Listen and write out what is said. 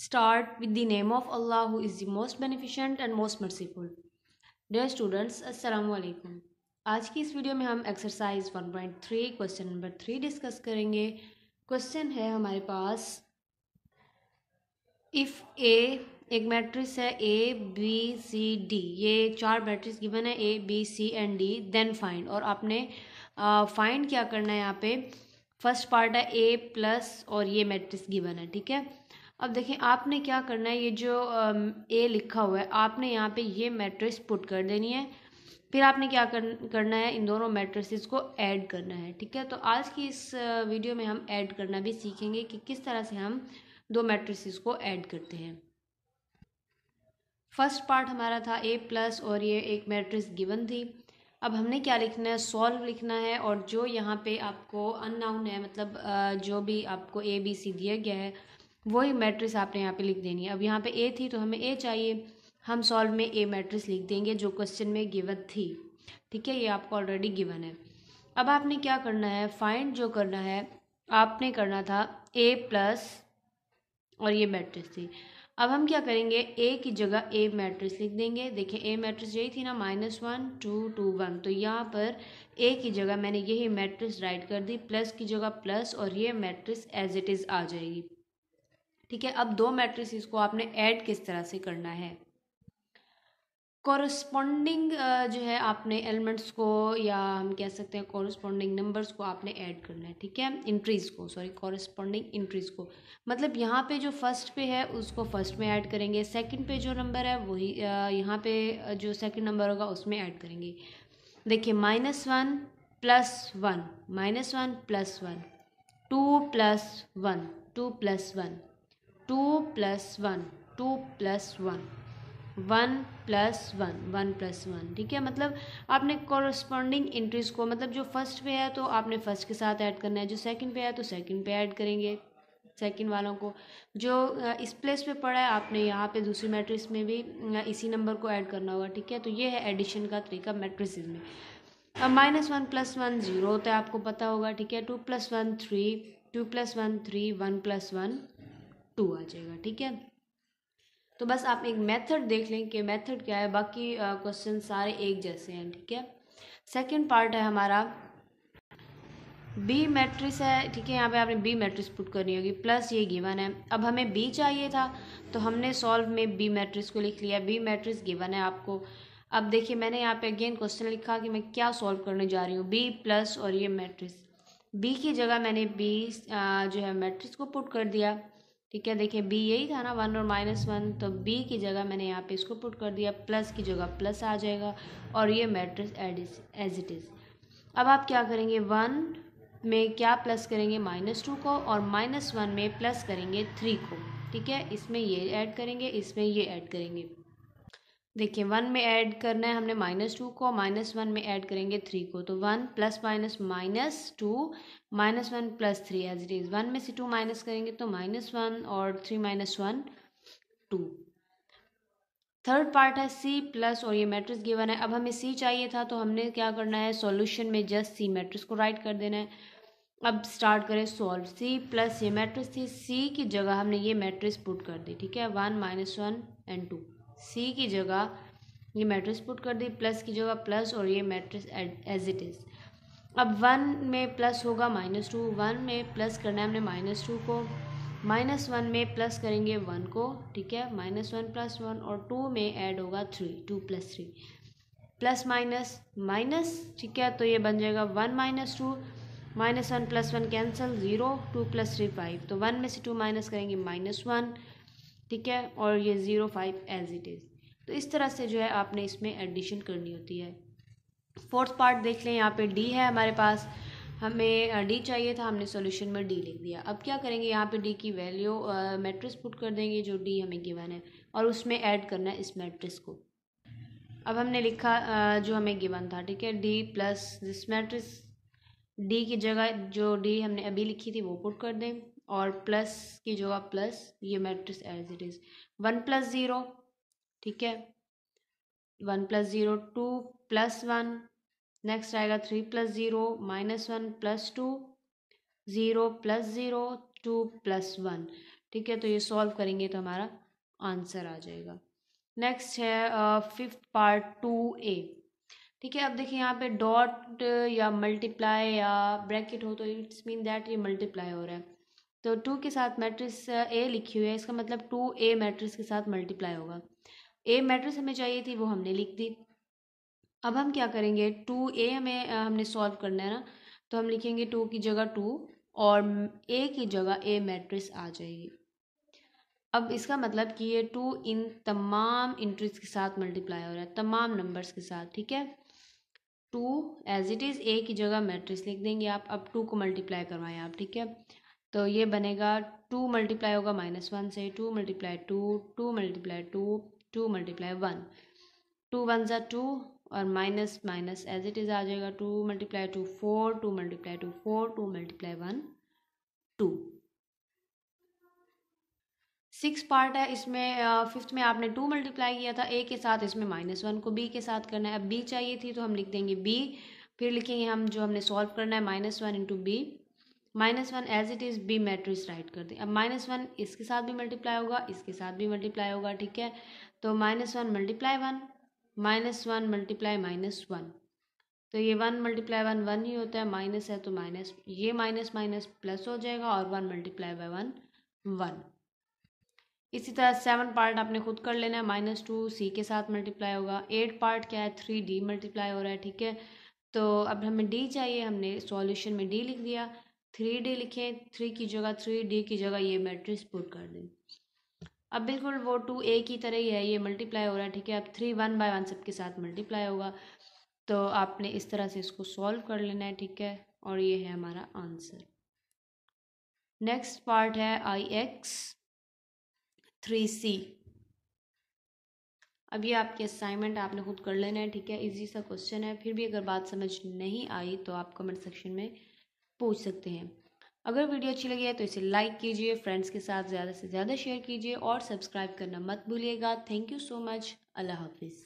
Start with the name of Allah who is the most beneficent and most merciful. Dear students, alaikum आज की इस video में हम exercise 1.3 question number three discuss करेंगे question है हमारे पास इफ़ ए एक मैट्रिक्स है ए बी सी डी ये चार मैट्रिक्स गिवन है A B C and D then find और आपने फाइंड क्या करना है यहाँ पे फर्स्ट पार्ट है ए प्लस और ये मैट्रिक्स गिवन है ठीक है अब देखें आपने क्या करना है ये जो ए लिखा हुआ है आपने यहाँ पे ये मैट्रिक्स पुट कर देनी है फिर आपने क्या करना है इन दोनों मैट्रिसेस को ऐड करना है ठीक है तो आज की इस वीडियो में हम ऐड करना भी सीखेंगे कि किस तरह से हम दो मैट्रिसेस को ऐड करते हैं फर्स्ट पार्ट हमारा था ए प्लस और ये एक मैट्रिक्स गिवन थी अब हमने क्या लिखना है सॉल्व लिखना है और जो यहाँ पे आपको अननाउन है मतलब जो भी आपको ए बी सी दिया गया है वही मैट्रिक्स आपने यहाँ पे लिख देनी है अब यहाँ पे ए थी तो हमें ए चाहिए हम सॉल्व में ए मैट्रिक्स लिख देंगे जो क्वेश्चन में गिवन थी ठीक है ये आपको ऑलरेडी गिवन है अब आपने क्या करना है फाइंड जो करना है आपने करना था ए प्लस और ये मैट्रिक्स थी अब हम क्या करेंगे ए की जगह ए मैट्रिक्स लिख देंगे देखिए ए मैट्रिक्स यही थी ना minus one two two one तो यहाँ पर ए की जगह मैंने यही मैट्रिक्स राइट कर दी प्लस की जगह प्लस और ये मैट्रिक्स एज इट इज़ आ जाएगी ठीक है अब दो मैट्रिसेस को आपने ऐड किस तरह से करना है कॉरस्पॉन्डिंग जो है आपने एलिमेंट्स को या हम कह सकते हैं कॉरस्पॉन्डिंग नंबर्स को आपने ऐड करना है ठीक है इंट्रीज को सॉरी कॉरस्पॉन्डिंग इंट्रीज को मतलब यहाँ पे जो फर्स्ट पे है उसको फर्स्ट में ऐड करेंगे सेकंड पे जो नंबर है वही यहाँ पे जो सेकंड नंबर होगा उसमें ऐड करेंगे देखिए minus one plus one minus one plus one two plus one two plus one two plus one two plus one one plus one one plus one ठीक है मतलब आपने कॉरस्पॉन्डिंग इंट्रीज को मतलब जो फर्स्ट पे है तो आपने फर्स्ट के साथ ऐड करना है जो सेकंड पे है तो सेकंड पे ऐड करेंगे सेकंड वालों को जो इस प्लेस पे पड़ा है आपने यहाँ पे दूसरी मैट्रिक्स में भी इसी नंबर को ऐड करना होगा ठीक है तो ये है एडिशन का तरीका मेट्रिस में अब minus one plus one zero होता है आपको पता होगा ठीक है two plus one three two plus one three one plus one two आ जाएगा ठीक है तो बस आप एक मेथड देख लें कि मेथड क्या है बाकी क्वेश्चन सारे एक जैसे हैं ठीक है सेकंड पार्ट है हमारा बी मैट्रिक्स है ठीक है यहाँ पे आपने बी मैट्रिक्स पुट करनी होगी प्लस ये गिवन है अब हमें बी चाहिए था तो हमने सॉल्व में बी मैट्रिक्स को लिख लिया बी मैट्रिक्स गिवन है आपको अब देखिए मैंने यहाँ पे अगेन क्वेश्चन लिखा कि मैं क्या सॉल्व करने जा रही हूँ बी प्लस और ये मैट्रिक्स बी की जगह मैंने बी जो है मैट्रिक्स को पुट कर दिया ठीक है देखिए बी यही था ना वन और माइनस वन तो बी की जगह मैंने यहाँ पे इसको पुट कर दिया प्लस की जगह प्लस आ जाएगा और ये मैट्रिक्स एडिस एज इट इज़ अब आप क्या करेंगे वन में क्या प्लस करेंगे माइनस टू को और माइनस वन में प्लस करेंगे थ्री को ठीक है इसमें ये ऐड करेंगे इसमें ये ऐड करेंगे देखिए वन में ऐड करना है हमने माइनस टू को माइनस वन में ऐड करेंगे थ्री को तो one plus minus minus two minus one plus three as it is one में से टू माइनस करेंगे तो माइनस वन और three minus one two third part है सी प्लस और ये मैट्रिक्स गिवन है अब हमें सी चाहिए था तो हमने क्या करना है सॉल्यूशन में जस्ट सी मैट्रिक्स को राइट कर देना है अब स्टार्ट करें सॉल्व सी प्लस ये मैट्रिक्स थी सी की जगह हमने ये मैट्रिक्स पुट कर दी ठीक है one minus one and two C की जगह ये मैट्रिक्स पुट कर दी प्लस की जगह प्लस और ये मैट्रिक्स एज इट इज़ अब वन में प्लस होगा माइनस टू वन में प्लस करना है हमने माइनस टू को माइनस वन में प्लस करेंगे वन को ठीक है माइनस वन प्लस वन और टू में ऐड होगा three two plus three plus minus minus ठीक है तो ये बन जाएगा one minus two minus one plus one cancel zero two plus three five तो वन में से टू माइनस करेंगे माइनस वन ठीक है और ये zero five as it is तो इस तरह से जो है आपने इसमें एडिशन करनी होती है फोर्थ पार्ट देख लें यहाँ पे डी है हमारे पास हमें डी चाहिए था हमने सॉल्यूशन में डी लिख दिया अब क्या करेंगे यहाँ पे डी की वैल्यू मैट्रिक्स पुट कर देंगे जो डी हमें गिवन है और उसमें ऐड करना है इस मैट्रिक्स को अब हमने लिखा आ, जो हमें गिवन था ठीक है D plus this matrix D की जगह जो डी हमने अभी लिखी थी वो पुट कर दें और प्लस की जगह प्लस ये matrix as it is one plus zero ठीक है one plus zero two plus one next आएगा three plus zero minus one plus two zero plus zero two plus one ठीक है तो ये सॉल्व करेंगे तो हमारा आंसर आ जाएगा नेक्स्ट है फिफ्थ पार्ट टू ए ठीक है अब देखिए यहाँ पे डॉट या मल्टीप्लाई या ब्रैकेट हो तो इट्स मीन दैट ये मल्टीप्लाई हो रहा है तो टू के साथ मैट्रिक्स ए लिखी हुई है इसका मतलब टू ए मैट्रिक्स के साथ मल्टीप्लाई होगा ए मैट्रिक्स हमें चाहिए थी वो हमने लिख दी अब हम क्या करेंगे टू ए हमें हमने सॉल्व करना है ना तो हम लिखेंगे टू की जगह टू और ए की जगह ए मैट्रिक्स आ जाएगी अब इसका मतलब कि ये टू इन तमाम इंट्रीज के साथ मल्टीप्लाई हो रहा है तमाम नंबर्स के साथ ठीक है two as it is A की जगह मैट्रिक्स लिख देंगे आप अब टू को मल्टीप्लाई करवाएं आप ठीक है तो ये बनेगा टू मल्टीप्लाई होगा माइनस वन से two multiply two two multiply two two multiply one two one ज़ा टू और minus minus as it is आ जाएगा two multiply two four two multiply two four two multiply one two six part है इसमें fifth में आपने to multiply किया था ए के साथ इसमें माइनस वन को बी के साथ करना है अब बी चाहिए थी तो हम लिख देंगे बी फिर लिखेंगे हम जो हमने सॉल्व करना है minus one into B minus one as it is B matrix write कर दी अब माइनस वन इसके साथ भी मल्टीप्लाई होगा इसके साथ भी मल्टीप्लाई होगा ठीक है तो minus one multiply one minus one multiply minus one तो ये वन मल्टीप्लाई वन वन ही होता है माइनस है तो माइनस ये माइनस माइनस प्लस हो जाएगा और one multiply by one one इसी तरह सेवन पार्ट आपने खुद कर लेना है माइनस टू सी के साथ मल्टीप्लाई होगा एट पार्ट क्या है थ्री डी मल्टीप्लाई हो रहा है ठीक है तो अब हमें डी चाहिए हमने सॉल्यूशन में डी लिख दिया थ्री डी लिखें थ्री की जगह थ्री डी की जगह ये मैट्रिक्स पुट कर दें अब बिल्कुल वो टू ए की तरह ही है ये मल्टीप्लाई हो रहा है ठीक है अब थ्री वन बाय वन सबके साथ मल्टीप्लाई होगा तो आपने इस तरह से इसको सॉल्व कर लेना है ठीक है और ये है हमारा आंसर नेक्स्ट पार्ट है आई एक्स थ्री सी अब ये आपकी असाइनमेंट आपने खुद कर लेना है ठीक है इजी सा क्वेश्चन है फिर भी अगर बात समझ नहीं आई तो आप कमेंट सेक्शन में पूछ सकते हैं अगर वीडियो अच्छी लगी है तो इसे लाइक कीजिए फ्रेंड्स के साथ ज़्यादा से ज़्यादा शेयर कीजिए और सब्सक्राइब करना मत भूलिएगा थैंक यू सो मच अल्लाह हाफिज़